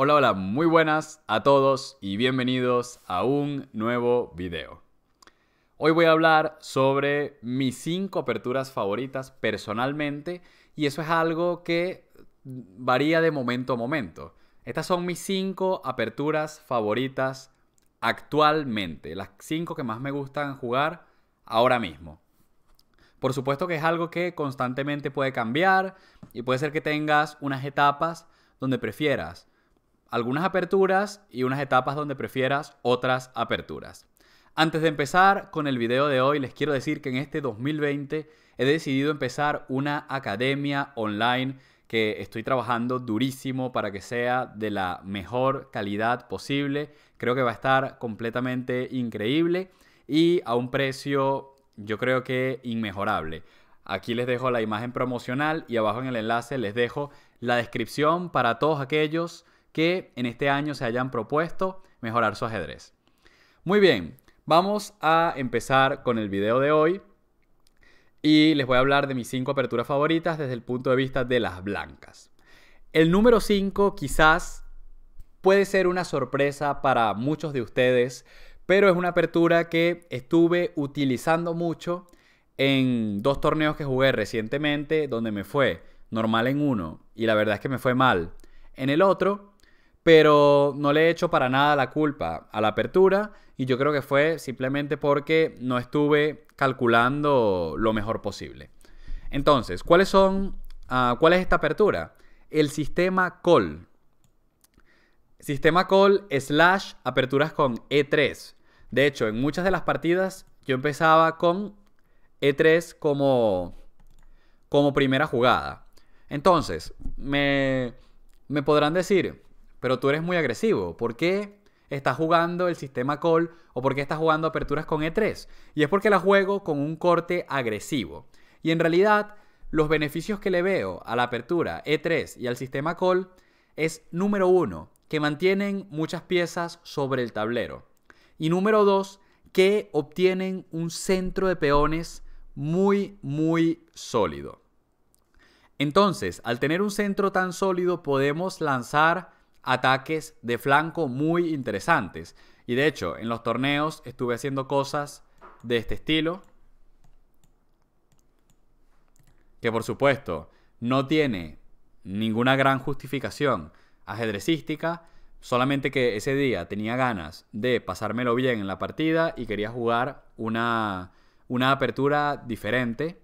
Hola, hola, muy buenas a todos y bienvenidos a un nuevo video. Hoy voy a hablar sobre mis 5 aperturas favoritas personalmente y eso es algo que varía de momento a momento. Estas son mis 5 aperturas favoritas actualmente, las 5 que más me gustan jugar ahora mismo. Por supuesto que es algo que constantemente puede cambiar y puede ser que tengas unas etapas donde prefieras algunas aperturas y unas etapas donde prefieras otras aperturas. Antes de empezar con el video de hoy, les quiero decir que en este 2020 he decidido empezar una academia online que estoy trabajando durísimo para que sea de la mejor calidad posible. Creo que va a estar completamente increíble y a un precio yo creo que inmejorable. Aquí les dejo la imagen promocional y abajo en el enlace les dejo la descripción para todos aquellos que en este año se hayan propuesto mejorar su ajedrez. Muy bien, vamos a empezar con el video de hoy y les voy a hablar de mis 5 aperturas favoritas desde el punto de vista de las blancas. El número 5 quizás puede ser una sorpresa para muchos de ustedes, pero es una apertura que estuve utilizando mucho en dos torneos que jugué recientemente donde me fue normal en uno y la verdad es que me fue mal. En el otro pero no le he hecho para nada la culpa a la apertura y yo creo que fue simplemente porque no estuve calculando lo mejor posible. Entonces, ¿cuáles son, ah, ¿cuál es esta apertura? El sistema call. Sistema call slash aperturas con E3. De hecho, en muchas de las partidas yo empezaba con E3 como, como primera jugada. Entonces, me, me podrán decir, pero tú eres muy agresivo. ¿Por qué estás jugando el sistema call o por qué estás jugando aperturas con E3? Y es porque la juego con un corte agresivo. Y en realidad, los beneficios que le veo a la apertura E3 y al sistema call es número uno, que mantienen muchas piezas sobre el tablero. Y número dos, que obtienen un centro de peones muy, muy sólido. Entonces, al tener un centro tan sólido, podemos lanzar ataques de flanco muy interesantes. Y de hecho, en los torneos estuve haciendo cosas de este estilo. Que por supuesto no tiene ninguna gran justificación ajedrecística. Solamente que ese día tenía ganas de pasármelo bien en la partida y quería jugar una, apertura diferente.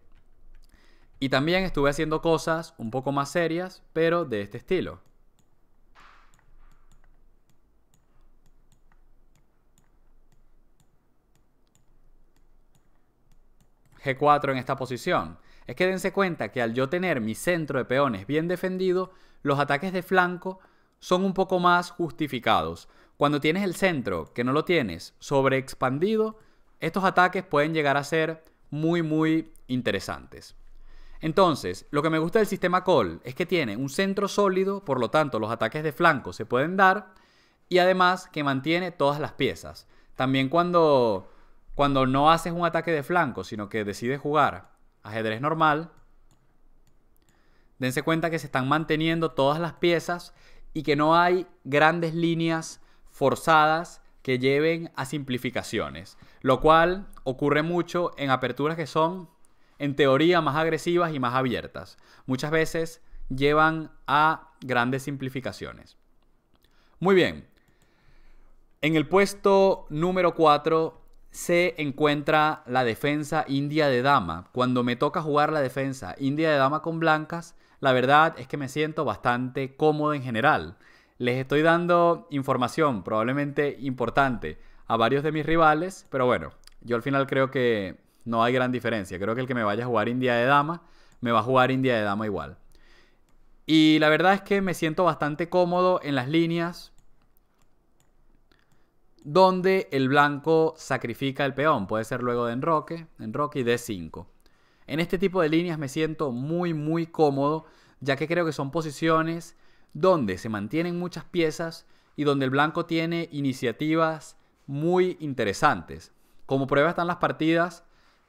Y también estuve haciendo cosas un poco más serias, pero de este estilo. G4 en esta posición? Es que dense cuenta que al yo tener mi centro de peones bien defendido, los ataques de flanco son un poco más justificados. Cuando tienes el centro, que no lo tienes, sobreexpandido, estos ataques pueden llegar a ser muy, muy interesantes. Entonces, lo que me gusta del sistema Call es que tiene un centro sólido, por lo tanto los ataques de flanco se pueden dar, y además que mantiene todas las piezas. También cuando cuando no haces un ataque de flanco, sino que decides jugar ajedrez normal, dense cuenta que se están manteniendo todas las piezas y que no hay grandes líneas forzadas que lleven a simplificaciones, lo cual ocurre mucho en aperturas que son, en teoría, más agresivas y más abiertas. Muchas veces llevan a grandes simplificaciones. Muy bien, en el puesto número 4 se encuentra la defensa india de dama. Cuando me toca jugar la defensa india de dama con blancas, la verdad es que me siento bastante cómodo en general. Les estoy dando información probablemente importante a varios de mis rivales, pero bueno, yo al final creo que no hay gran diferencia. Creo que el que me vaya a jugar india de dama, me va a jugar india de dama igual. Y la verdad es que me siento bastante cómodo en las líneas, donde el blanco sacrifica el peón. Puede ser luego de enroque, enroque y D5. En este tipo de líneas me siento muy muy cómodo, ya que creo que son posiciones donde se mantienen muchas piezas y donde el blanco tiene iniciativas muy interesantes. Como prueba están las partidas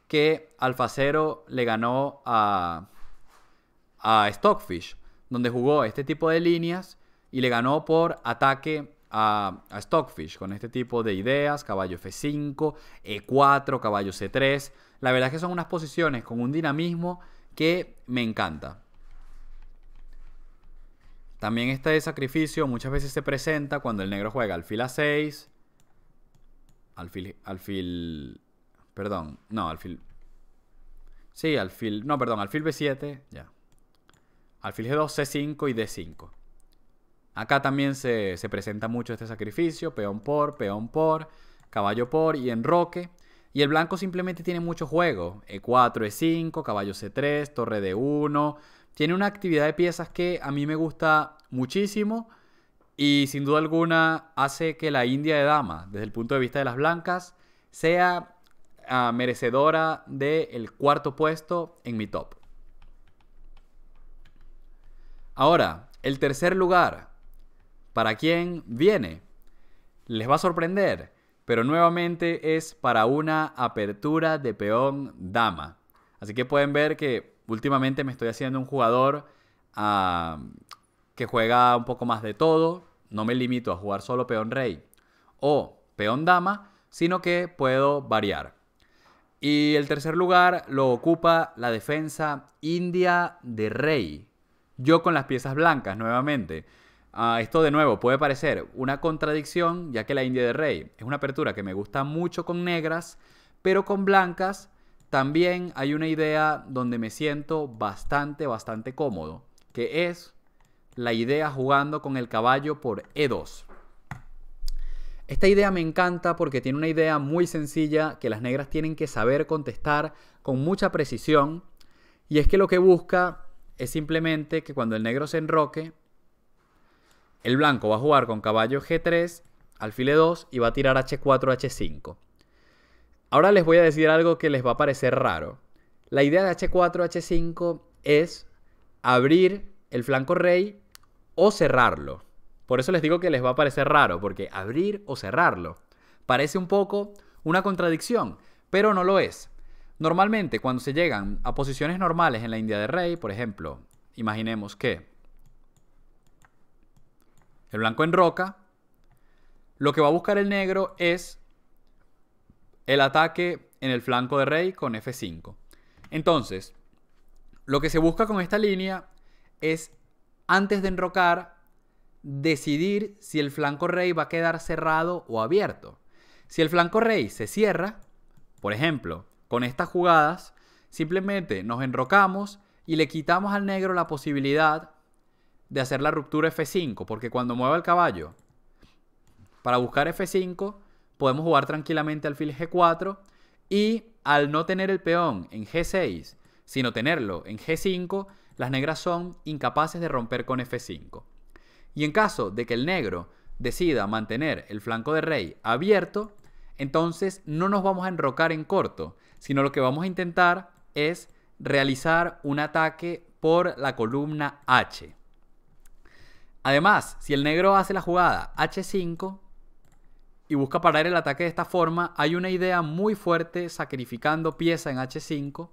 que Alfacero le ganó a, a Stockfish, donde jugó este tipo de líneas y le ganó por ataque a, Stockfish con este tipo de ideas, caballo F5, E4, caballo C3. La verdad es que son unas posiciones con un dinamismo que me encanta. También este sacrificio muchas veces se presenta cuando el negro juega alfil A6, alfil, alfil, perdón, no, alfil, sí, alfil, no, perdón, alfil B7, ya, alfil G2, C5 y D5. Acá también se, presenta mucho este sacrificio, peón por, peón por, caballo por y enroque. Y el blanco simplemente tiene mucho juego. E4, E5, caballo C3, torre D1. Tiene una actividad de piezas que a mí me gusta muchísimo y sin duda alguna hace que la India de dama, desde el punto de vista de las blancas, sea ah, merecedora del cuarto puesto en mi top. Ahora, el tercer lugar. ¿Para quién viene? Les va a sorprender, pero nuevamente es para una apertura de peón dama. Así que pueden ver que últimamente me estoy haciendo un jugador que juega un poco más de todo. No me limito a jugar solo peón rey o peón dama, sino que puedo variar. Y el tercer lugar lo ocupa la defensa india de rey. Yo con las piezas blancas nuevamente. Ah, esto de nuevo puede parecer una contradicción, ya que la India de Rey es una apertura que me gusta mucho con negras, pero con blancas también hay una idea donde me siento bastante, bastante cómodo, que es la idea jugando con el caballo por E2. Esta idea me encanta porque tiene una idea muy sencilla que las negras tienen que saber contestar con mucha precisión, y es que lo que busca es simplemente que cuando el negro se enroque, el blanco va a jugar con caballo G3, alfil 2 e y va a tirar H4, H5. Ahora les voy a decir algo que les va a parecer raro. La idea de H4, H5 es abrir el flanco rey o cerrarlo. Por eso les digo que les va a parecer raro, porque abrir o cerrarlo parece un poco una contradicción, pero no lo es. Normalmente cuando se llegan a posiciones normales en la India de Rey, por ejemplo, imaginemos que el blanco enroca. Lo que va a buscar el negro es el ataque en el flanco de rey con F5. Entonces, lo que se busca con esta línea es, antes de enrocar, decidir si el flanco rey va a quedar cerrado o abierto. Si el flanco rey se cierra, por ejemplo, con estas jugadas, simplemente nos enrocamos y le quitamos al negro la posibilidad de hacer la ruptura F5, porque cuando mueva el caballo para buscar F5, podemos jugar tranquilamente al alfil G4 y al no tener el peón en G6, sino tenerlo en G5, las negras son incapaces de romper con F5. Y en caso de que el negro decida mantener el flanco de rey abierto, entonces no nos vamos a enrocar en corto, sino lo que vamos a intentar es realizar un ataque por la columna H. Además, si el negro hace la jugada H5 y busca parar el ataque de esta forma, hay una idea muy fuerte sacrificando pieza en H5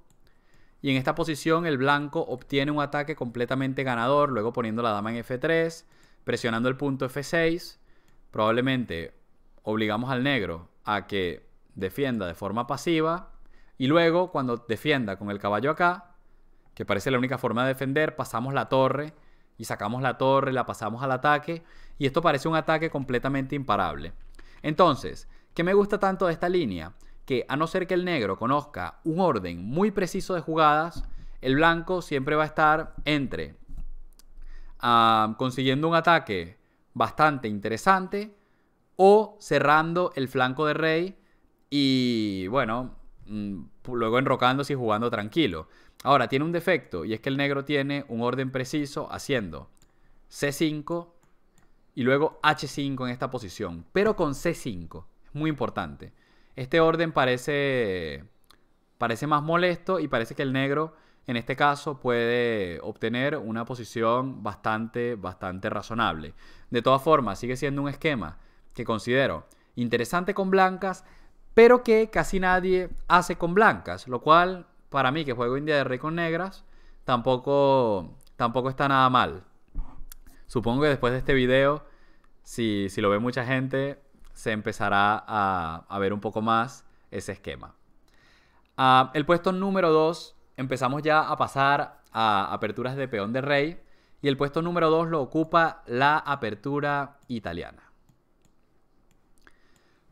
y en esta posición el blanco obtiene un ataque completamente ganador, luego poniendo la dama en F3, presionando el punto F6. Probablemente obligamos al negro a que defienda de forma pasiva y luego cuando defienda con el caballo acá, que parece la única forma de defender, pasamos la torre y sacamos la torre, la pasamos al ataque y esto parece un ataque completamente imparable. Entonces, ¿qué me gusta tanto de esta línea? Que a no ser que el negro conozca un orden muy preciso de jugadas, el blanco siempre va a estar entre ah, consiguiendo un ataque bastante interesante o cerrando el flanco de rey y bueno, mm, luego enrocándose y jugando tranquilo. Ahora, tiene un defecto y es que el negro tiene un orden preciso haciendo C5 y luego H5 en esta posición, pero con C5. Es muy importante. Este orden parece, parece más molesto y parece que el negro en este caso puede obtener una posición bastante, bastante razonable. De todas formas, sigue siendo un esquema que considero interesante con blancas, pero que casi nadie hace con blancas, lo cual para mí que juego India de Rey con negras tampoco, tampoco está nada mal. Supongo que después de este video, si, lo ve mucha gente, se empezará a, ver un poco más ese esquema. Ah, el puesto número 2, empezamos ya a pasar a aperturas de peón de rey. Y el puesto número 2 lo ocupa la apertura italiana.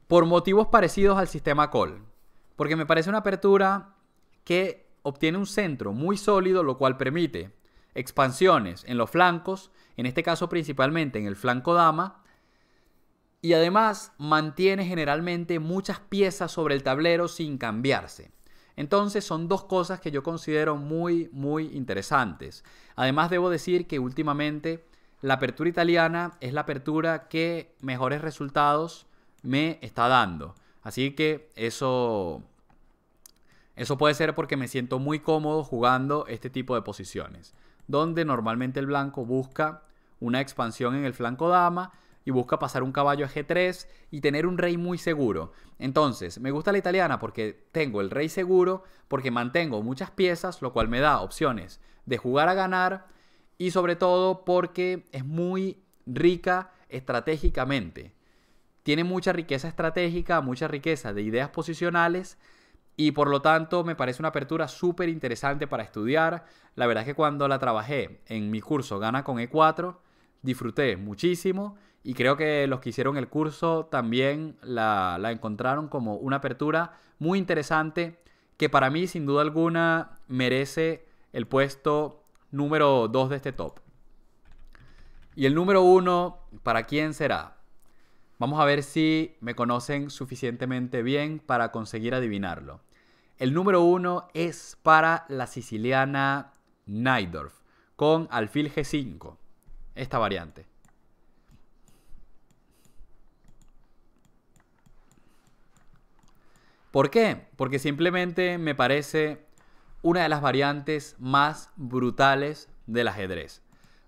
Por motivos parecidos al sistema call. Porque me parece una apertura que obtiene un centro muy sólido, lo cual permite expansiones en los flancos, en este caso principalmente en el flanco dama, y además mantiene generalmente muchas piezas sobre el tablero sin cambiarse. Entonces son dos cosas que yo considero muy, muy interesantes. Además debo decir que últimamente la apertura italiana es la apertura que mejores resultados me está dando. Así que eso eso puede ser porque me siento muy cómodo jugando este tipo de posiciones, donde normalmente el blanco busca una expansión en el flanco dama y busca pasar un caballo a G3 y tener un rey muy seguro. Entonces, me gusta la italiana porque tengo el rey seguro, porque mantengo muchas piezas, lo cual me da opciones de jugar a ganar y sobre todo porque es muy rica estratégicamente. Tiene mucha riqueza estratégica, mucha riqueza de ideas posicionales y por lo tanto me parece una apertura súper interesante para estudiar. La verdad es que cuando la trabajé en mi curso Gana con E4, disfruté muchísimo y creo que los que hicieron el curso también la, encontraron como una apertura muy interesante que para mí sin duda alguna merece el puesto número 2 de este top. Y el número 1, ¿para quién será? Vamos a ver si me conocen suficientemente bien para conseguir adivinarlo. El número uno es para la siciliana Naidorf con alfil G5. Esta variante. ¿Por qué? Porque simplemente me parece una de las variantes más brutales del ajedrez.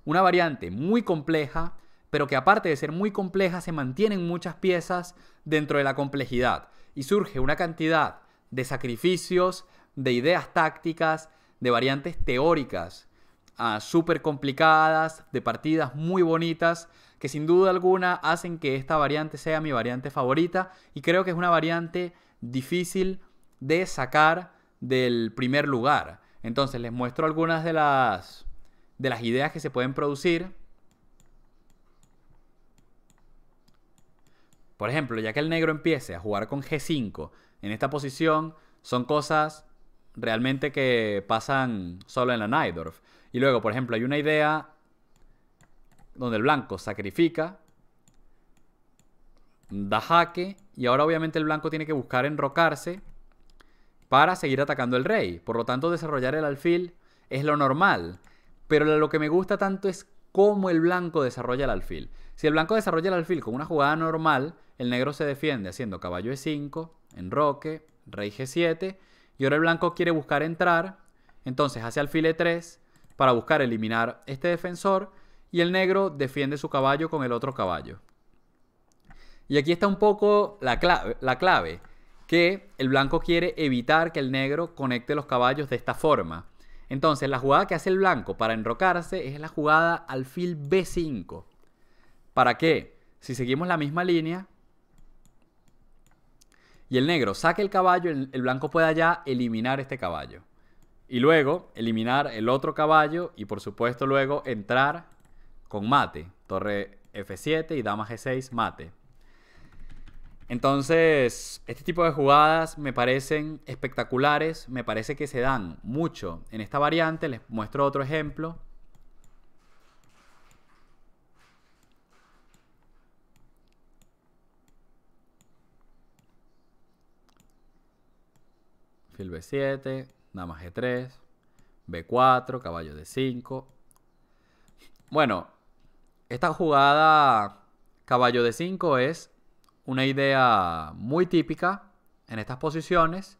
Una variante muy compleja, pero que aparte de ser muy compleja, se mantienen muchas piezas dentro de la complejidad y surge una cantidad de sacrificios, de ideas tácticas, de variantes teóricas ah, súper complicadas, de partidas muy bonitas, que sin duda alguna hacen que esta variante sea mi variante favorita y creo que es una variante difícil de sacar del primer lugar. Entonces les muestro algunas de las, de las ideas que se pueden producir. Por ejemplo, ya que el negro empiece a jugar con G5, en esta posición son cosas realmente que pasan solo en la Nidorf. Y luego, por ejemplo, hay una idea donde el blanco sacrifica, da jaque, y ahora obviamente el blanco tiene que buscar enrocarse para seguir atacando el rey. Por lo tanto, desarrollar el alfil es lo normal. Pero lo que me gusta tanto es cómo el blanco desarrolla el alfil. Si el blanco desarrolla el alfil con una jugada normal, el negro se defiende haciendo caballo e5, enroque, rey g7, y ahora el blanco quiere buscar entrar, entonces hace alfil e 3 para buscar eliminar este defensor, y el negro defiende su caballo con el otro caballo. Y aquí está un poco la clave, la clave, que el blanco quiere evitar que el negro conecte los caballos de esta forma. Entonces la jugada que hace el blanco para enrocarse es la jugada alfil b5. ¿Para qué? Si seguimos la misma línea, y el negro saque el caballo, el, el blanco puede ya eliminar este caballo. Y luego eliminar el otro caballo y por supuesto luego entrar con mate. Torre F7 y dama G6, mate. Entonces, este tipo de jugadas me parecen espectaculares, me parece que se dan mucho en esta variante. Les muestro otro ejemplo. Alfil B7, dama G3, B4, caballo D5. Bueno, esta jugada caballo D5 es una idea muy típica en estas posiciones.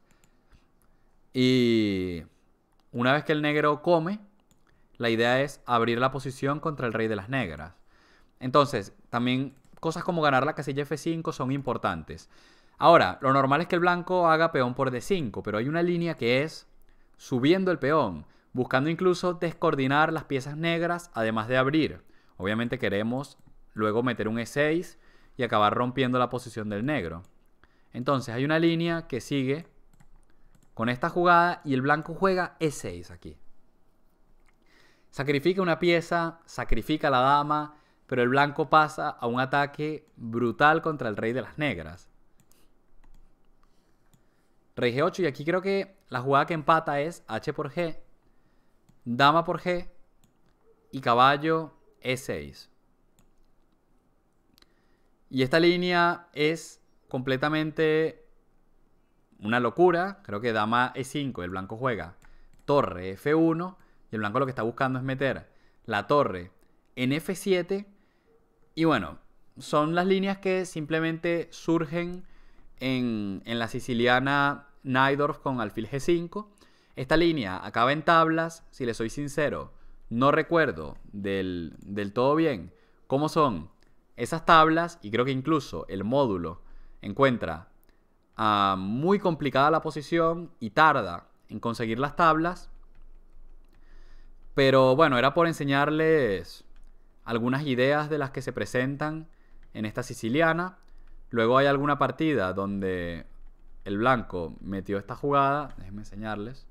Y una vez que el negro come, la idea es abrir la posición contra el rey de las negras. Entonces, también cosas como ganar la casilla F5 son importantes. Ahora, lo normal es que el blanco haga peón por D5, pero hay una línea que es subiendo el peón, buscando incluso descoordinar las piezas negras, además de abrir. Obviamente queremos luego meter un E6 y acabar rompiendo la posición del negro. Entonces hay una línea que sigue con esta jugada y el blanco juega E6 aquí. Sacrifica una pieza, sacrifica la dama, pero el blanco pasa a un ataque brutal contra el rey de las negras. Rey G8 y aquí creo que la jugada que empata es H por G, Dama por G y caballo E6. Y esta línea es completamente una locura. Creo que Dama E5, el blanco juega torre F1 y el blanco lo que está buscando es meter la torre en F7. Y bueno, son las líneas que simplemente surgen en, la siciliana Naidorf con alfil G5. Esta línea acaba en tablas, si le soy sincero, no recuerdo del, del, todo bien cómo son esas tablas y creo que incluso el módulo encuentra ah, muy complicada la posición y tarda en conseguir las tablas. Pero bueno, era por enseñarles algunas ideas de las que se presentan en esta siciliana. Luego hay alguna partida donde el blanco metió esta jugada. Déjenme enseñarles.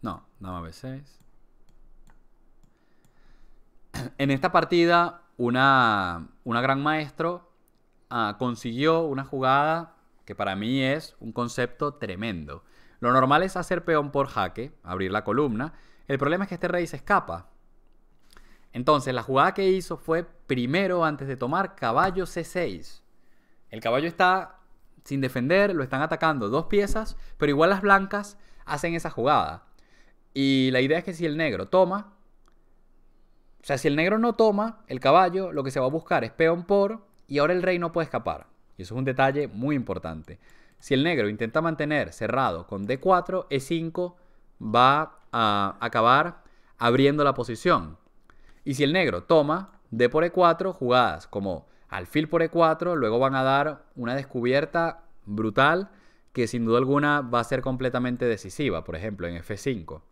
No, dama B6. En esta partida, una, gran maestro ah, consiguió una jugada que para mí es un concepto tremendo. Lo normal es hacer peón por jaque, abrir la columna. El problema es que este rey se escapa. Entonces, la jugada que hizo fue primero, antes de tomar, caballo C6. El caballo está sin defender, lo están atacando dos piezas, pero igual las blancas hacen esa jugada. Y la idea es que si el negro toma, o sea, si el negro no toma el caballo, lo que se va a buscar es peón por, y ahora el rey no puede escapar. Y eso es un detalle muy importante. Si el negro intenta mantener cerrado con D4, E5 va a acabar abriendo la posición. Y si el negro toma D por E4, jugadas como alfil por E4, luego van a dar una descubierta brutal que sin duda alguna va a ser completamente decisiva, por ejemplo en F5.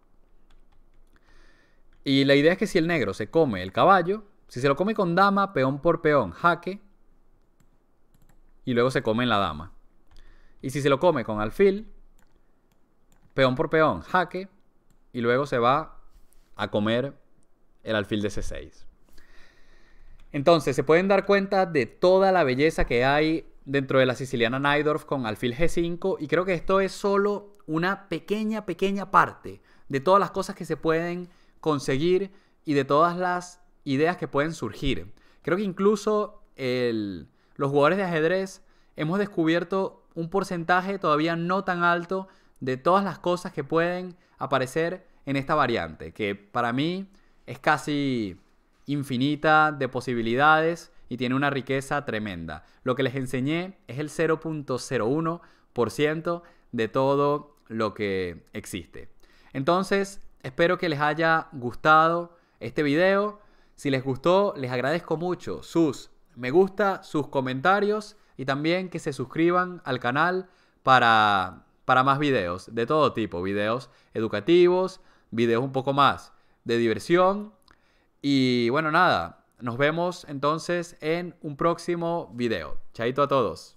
Y la idea es que si el negro se come el caballo, si se lo come con dama, peón por peón, jaque, y luego se come en la dama. Y si se lo come con alfil, peón por peón, jaque, y luego se va a comer el alfil de C6. Entonces, se pueden dar cuenta de toda la belleza que hay dentro de la siciliana nydorf con alfil G5 y creo que esto es solo una pequeña, pequeña parte de todas las cosas que se pueden conseguir y de todas las ideas que pueden surgir. Creo que incluso los jugadores de ajedrez hemos descubierto un porcentaje todavía no tan alto de todas las cosas que pueden aparecer en esta variante, que para mí es casi infinita de posibilidades y tiene una riqueza tremenda. Lo que les enseñé es el 0.01% de todo lo que existe. Entonces, espero que les haya gustado este video. Si les gustó, les agradezco mucho sus me gusta, sus comentarios y también que se suscriban al canal para, más videos de todo tipo, videos educativos, videos un poco más de diversión y bueno, nada, nos vemos entonces en un próximo video. Chaito a todos.